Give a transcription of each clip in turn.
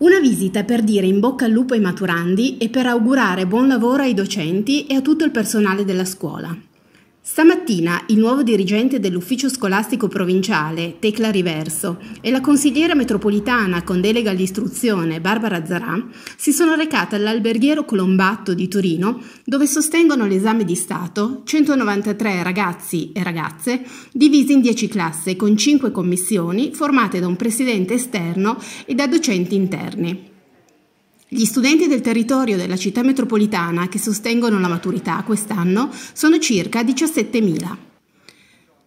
Una visita per dire in bocca al lupo ai maturandi e per augurare buon lavoro ai docenti e a tutto il personale della scuola. Stamattina il nuovo dirigente dell'ufficio scolastico provinciale, Tecla Riverso, e la consigliera metropolitana con delega all'istruzione, Barbara Zarà, si sono recate all'alberghiero Colombatto di Torino, dove sostengono l'esame di Stato 193 ragazzi e ragazze, divisi in 10 classi con 5 commissioni formate da un presidente esterno e da docenti interni. Gli studenti del territorio della città metropolitana che sostengono la maturità quest'anno sono circa 17.000.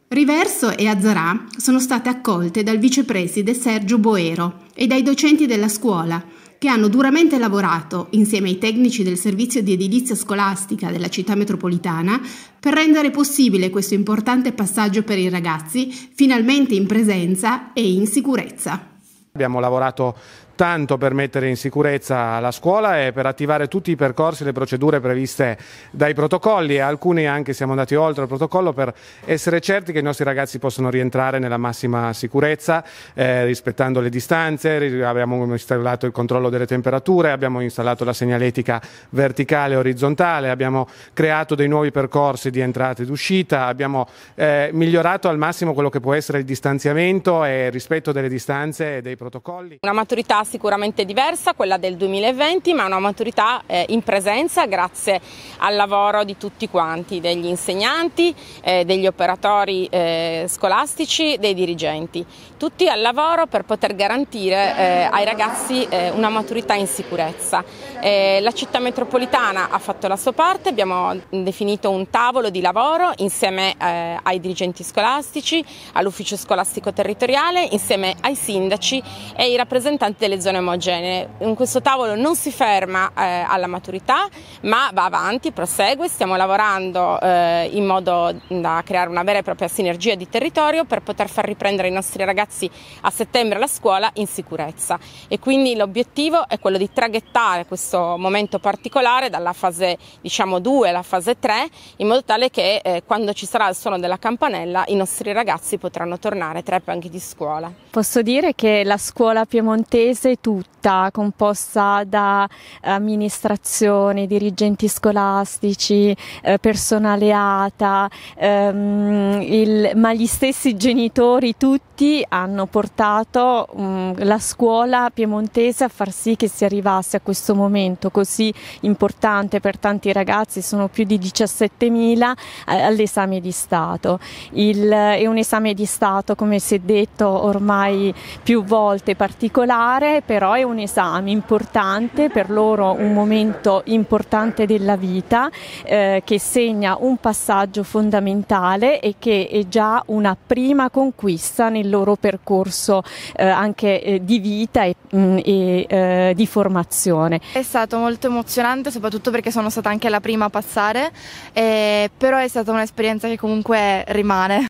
Riverso e Azzarà sono state accolte dal vicepreside Sergio Boero e dai docenti della scuola, che hanno duramente lavorato, insieme ai tecnici del servizio di edilizia scolastica della città metropolitana, per rendere possibile questo importante passaggio per i ragazzi, finalmente in presenza e in sicurezza. Abbiamo lavorato soltanto per mettere in sicurezza la scuola e per attivare tutti i percorsi e le procedure previste dai protocolli e alcuni anche siamo andati oltre il protocollo per essere certi che i nostri ragazzi possano rientrare nella massima sicurezza eh, rispettando le distanze, abbiamo installato il controllo delle temperature, abbiamo installato la segnaletica verticale e orizzontale, abbiamo creato dei nuovi percorsi di entrata ed uscita, abbiamo eh, migliorato al massimo quello che può essere il distanziamento e rispetto delle distanze e dei protocolli. Una maturità sicuramente diversa, quella del 2020, ma una maturità eh, in presenza grazie al lavoro di tutti quanti, degli insegnanti, eh, degli operatori eh, scolastici, dei dirigenti. Tutti al lavoro per poter garantire eh, ai ragazzi eh, una maturità in sicurezza. Eh, la città metropolitana ha fatto la sua parte, abbiamo definito un tavolo di lavoro insieme ai dirigenti scolastici, all'ufficio scolastico territoriale, insieme ai sindaci e ai rappresentanti delle zone omogenee. In questo tavolo non si ferma eh, alla maturità, ma va avanti, prosegue, stiamo lavorando eh, in modo da creare una vera e propria sinergia di territorio per poter far riprendere i nostri ragazzi a settembre la scuola in sicurezza. E quindi l'obiettivo è quello di traghettare questo momento particolare dalla fase diciamo 2 alla fase 3 in modo tale che eh, quando ci sarà il suono della campanella i nostri ragazzi potranno tornare tra i banchi di scuola. Posso dire che la scuola piemontese Firenze tutta composta da amministrazione, dirigenti scolastici, eh, personale ATA, ehm, il, ma gli stessi genitori tutti hanno portato mh, mm, la scuola piemontese a far sì che si arrivasse a questo momento così importante per tanti ragazzi, sono più di 17.000 eh, all'esame di Stato. Il, è un esame di Stato, come si è detto ormai più volte, particolare però è un esame importante, per loro un momento importante della vita eh, che segna un passaggio fondamentale e che è già una prima conquista nel loro percorso eh, anche eh, di vita e, mh, mm, e eh, di formazione. È stato molto emozionante soprattutto perché sono stata anche la prima a passare, eh, però è stata un'esperienza che comunque rimane.